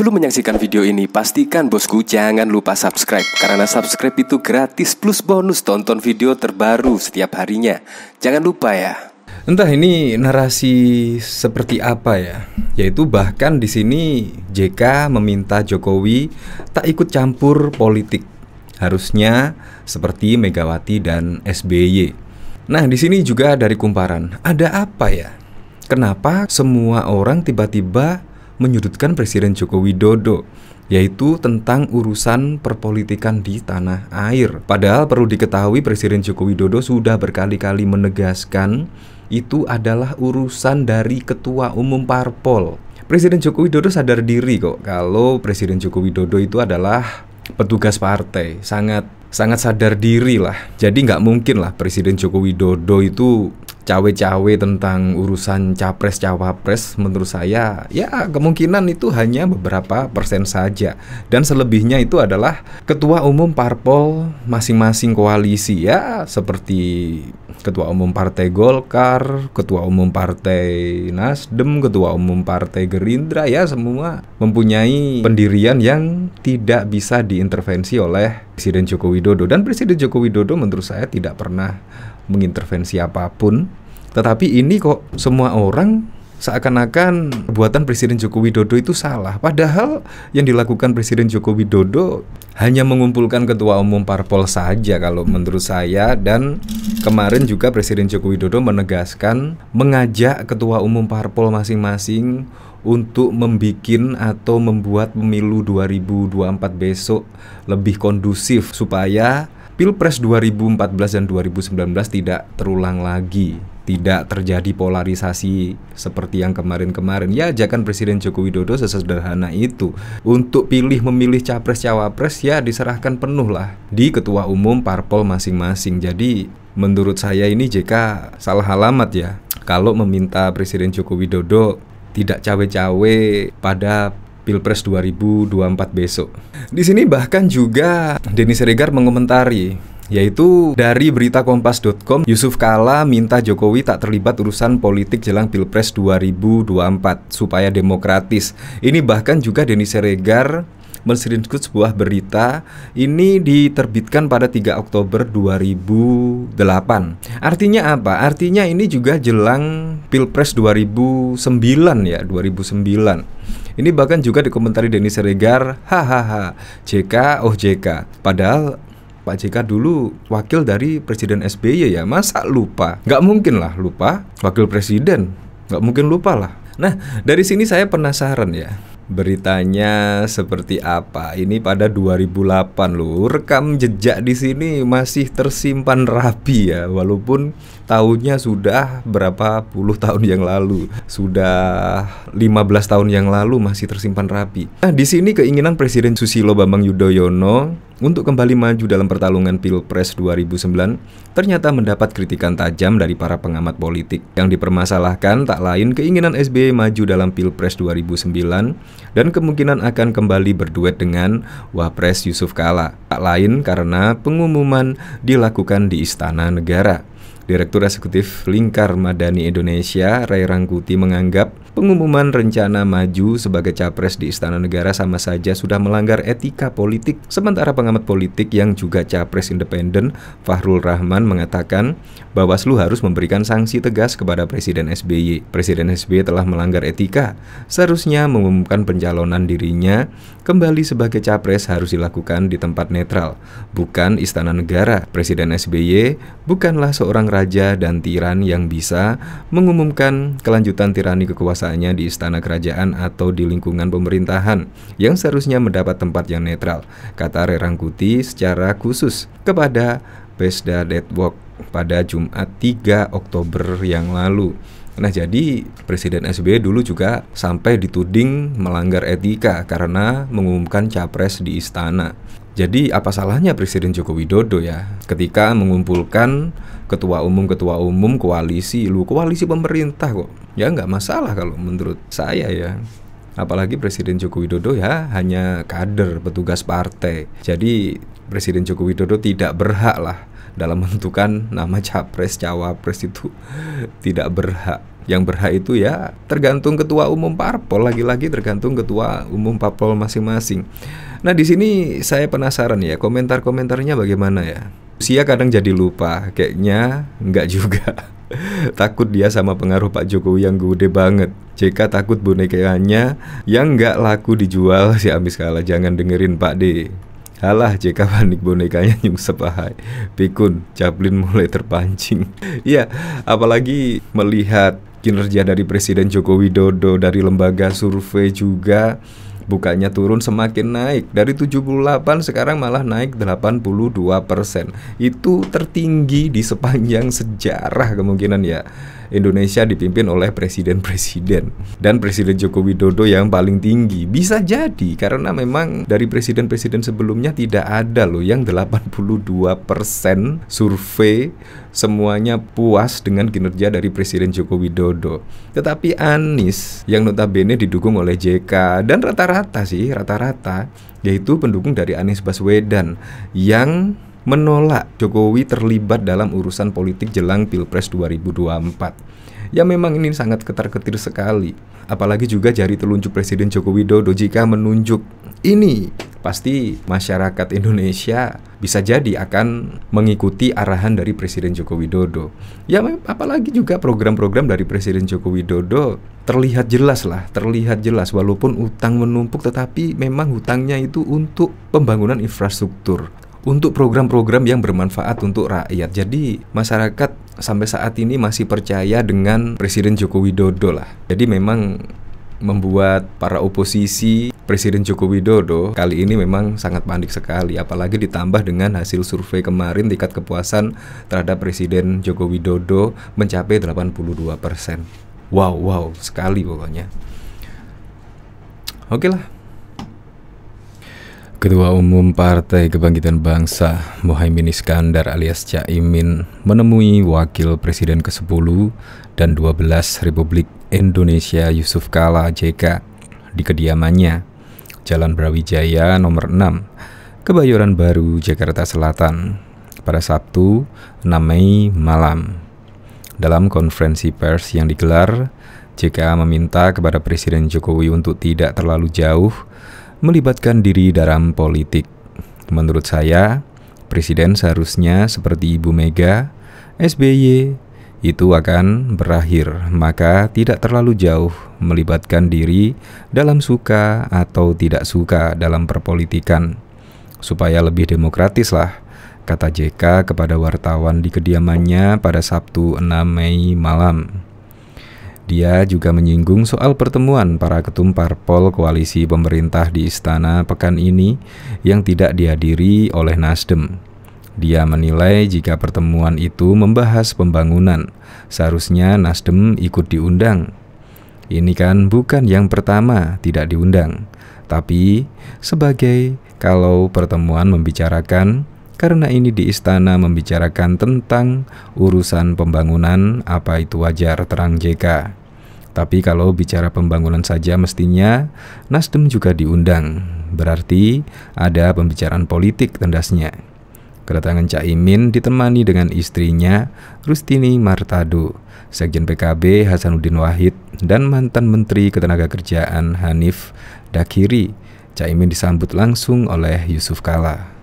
Belum menyaksikan video ini? Pastikan bosku jangan lupa subscribe Karena subscribe itu gratis plus bonus tonton video terbaru setiap harinya Jangan lupa ya Entah ini narasi seperti apa ya Yaitu bahkan di sini JK meminta Jokowi tak ikut campur politik Harusnya seperti Megawati dan SBY Nah di sini juga dari kumparan Ada apa ya? Kenapa semua orang tiba-tiba menyudutkan Presiden Joko Widodo yaitu tentang urusan perpolitikan di tanah air. Padahal perlu diketahui Presiden Joko Widodo sudah berkali-kali menegaskan itu adalah urusan dari ketua umum parpol. Presiden Joko Widodo sadar diri kok kalau Presiden Joko Widodo itu adalah petugas partai, sangat sangat sadar diri lah. Jadi nggak mungkin lah Presiden Joko Widodo itu cawe-cawe tentang urusan capres cawapres menurut saya ya kemungkinan itu hanya beberapa persen saja dan selebihnya itu adalah ketua umum parpol masing-masing koalisi ya seperti ketua umum partai Golkar, ketua umum partai Nasdem, ketua umum partai Gerindra ya semua mempunyai pendirian yang tidak bisa diintervensi oleh Presiden Joko Widodo dan Presiden Joko Widodo menurut saya tidak pernah mengintervensi apapun tetapi ini kok semua orang seakan-akan perbuatan Presiden Joko Widodo itu salah. Padahal yang dilakukan Presiden Joko Widodo hanya mengumpulkan ketua umum parpol saja kalau menurut saya dan kemarin juga Presiden Joko Widodo menegaskan mengajak ketua umum parpol masing-masing untuk membuat atau membuat pemilu 2024 besok lebih kondusif supaya Pilpres 2014 dan 2019 tidak terulang lagi tidak terjadi polarisasi seperti yang kemarin-kemarin. Ya jangan Presiden Joko Widodo sesederhana itu untuk pilih memilih capres cawapres ya diserahkan penuh lah di ketua umum parpol masing-masing. Jadi menurut saya ini JK salah alamat ya kalau meminta Presiden Joko Widodo tidak cawe-cawe pada Pilpres 2024 besok. Di sini bahkan juga Denny Regar mengomentari yaitu dari berita kompas.com Yusuf Kala minta Jokowi tak terlibat urusan politik jelang Pilpres 2024 supaya demokratis. Ini bahkan juga Denis Seregar menscreenshot sebuah berita ini diterbitkan pada 3 Oktober 2008. Artinya apa? Artinya ini juga jelang Pilpres 2009 ya, 2009. Ini bahkan juga dikomentari Denis Seregar hahaha, JK, oh JK. Padahal Pak JK dulu wakil dari Presiden SBY ya masa lupa nggak mungkin lah lupa wakil presiden nggak mungkin lupa lah nah dari sini saya penasaran ya beritanya seperti apa. Ini pada 2008 loh. Rekam jejak di sini masih tersimpan rapi ya walaupun tahunnya sudah berapa puluh tahun yang lalu. Sudah 15 tahun yang lalu masih tersimpan rapi. Nah, di sini keinginan Presiden Susilo Bambang Yudhoyono untuk kembali maju dalam pertarungan Pilpres 2009 ternyata mendapat kritikan tajam dari para pengamat politik yang dipermasalahkan tak lain keinginan SBY maju dalam Pilpres 2009 dan kemungkinan akan kembali berduet dengan Wapres Yusuf Kala. Tak lain karena pengumuman dilakukan di Istana Negara. Direktur Eksekutif Lingkar Madani Indonesia, Ray Rangkuti menganggap Pengumuman rencana maju sebagai capres di Istana Negara sama saja sudah melanggar etika politik. Sementara pengamat politik yang juga capres independen, Fahrul Rahman mengatakan, Bawaslu harus memberikan sanksi tegas kepada Presiden SBY. Presiden SBY telah melanggar etika. Seharusnya mengumumkan pencalonan dirinya kembali sebagai capres harus dilakukan di tempat netral, bukan Istana Negara. Presiden SBY bukanlah seorang raja dan tiran yang bisa mengumumkan kelanjutan tirani kekuasaan misalnya di istana kerajaan atau di lingkungan pemerintahan, yang seharusnya mendapat tempat yang netral, kata Rerangkuti secara khusus kepada Pesda Network pada Jumat 3 Oktober yang lalu. Nah, jadi Presiden SBY dulu juga sampai dituding melanggar etika karena mengumumkan capres di istana. Jadi apa salahnya Presiden Joko Widodo ya ketika mengumpulkan ketua umum-ketua umum koalisi lu koalisi pemerintah kok ya nggak masalah kalau menurut saya ya apalagi Presiden Joko Widodo ya hanya kader petugas partai jadi Presiden Joko Widodo tidak berhak lah dalam menentukan nama capres cawapres itu tidak berhak yang berhak itu ya tergantung ketua umum parpol lagi-lagi tergantung ketua umum parpol masing-masing. Nah di sini saya penasaran ya komentar-komentarnya bagaimana ya. Usia kadang jadi lupa, kayaknya nggak juga. takut dia sama pengaruh Pak Jokowi yang gede banget. JK takut bonekanya yang nggak laku dijual si Amis kalah. Jangan dengerin Pak D. Halah JK panik bonekanya nyungsep ahai Pikun, caplin mulai terpancing Iya, apalagi melihat kinerja dari Presiden Joko Widodo Dari lembaga survei juga Bukannya turun semakin naik Dari 78 sekarang malah naik 82% Itu tertinggi di sepanjang sejarah kemungkinan ya Indonesia dipimpin oleh presiden-presiden dan presiden Joko Widodo yang paling tinggi bisa jadi karena memang dari presiden-presiden sebelumnya tidak ada loh yang 82% survei semuanya puas dengan kinerja dari presiden Joko Widodo tetapi Anies yang notabene didukung oleh JK dan rata-rata sih rata-rata yaitu pendukung dari Anies Baswedan yang menolak Jokowi terlibat dalam urusan politik jelang Pilpres 2024. Ya memang ini sangat ketar-ketir sekali. Apalagi juga jari telunjuk Presiden Joko Widodo jika menunjuk ini pasti masyarakat Indonesia bisa jadi akan mengikuti arahan dari Presiden Joko Widodo. Ya apalagi juga program-program dari Presiden Joko Widodo terlihat jelas lah, terlihat jelas walaupun utang menumpuk tetapi memang hutangnya itu untuk pembangunan infrastruktur untuk program-program yang bermanfaat untuk rakyat. Jadi masyarakat sampai saat ini masih percaya dengan Presiden Joko Widodo lah. Jadi memang membuat para oposisi Presiden Joko Widodo kali ini memang sangat panik sekali apalagi ditambah dengan hasil survei kemarin tingkat kepuasan terhadap Presiden Joko Widodo mencapai 82%. Wow, wow sekali pokoknya. Oke okay lah. Ketua Umum Partai Kebangkitan Bangsa Mohaimin Iskandar alias Caimin menemui Wakil Presiden ke-10 dan 12 Republik Indonesia Yusuf Kala JK di kediamannya Jalan Brawijaya nomor 6 Kebayoran Baru Jakarta Selatan pada Sabtu 6 Mei malam. Dalam konferensi pers yang digelar, JK meminta kepada Presiden Jokowi untuk tidak terlalu jauh melibatkan diri dalam politik. Menurut saya, presiden seharusnya seperti Ibu Mega, SBY, itu akan berakhir, maka tidak terlalu jauh melibatkan diri dalam suka atau tidak suka dalam perpolitikan, supaya lebih demokratis lah, kata JK kepada wartawan di kediamannya pada Sabtu 6 Mei malam. Dia juga menyinggung soal pertemuan para ketum parpol koalisi pemerintah di istana pekan ini yang tidak dihadiri oleh Nasdem. Dia menilai jika pertemuan itu membahas pembangunan, seharusnya Nasdem ikut diundang. Ini kan bukan yang pertama tidak diundang, tapi sebagai kalau pertemuan membicarakan karena ini di istana membicarakan tentang urusan pembangunan, apa itu wajar terang JK. Tapi kalau bicara pembangunan saja mestinya Nasdem juga diundang. Berarti ada pembicaraan politik tendasnya. Kedatangan Cak Imin ditemani dengan istrinya Rustini Martadu, Sekjen PKB Hasanuddin Wahid, dan mantan Menteri Ketenagakerjaan Hanif Dakiri. Imin disambut langsung oleh Yusuf Kala.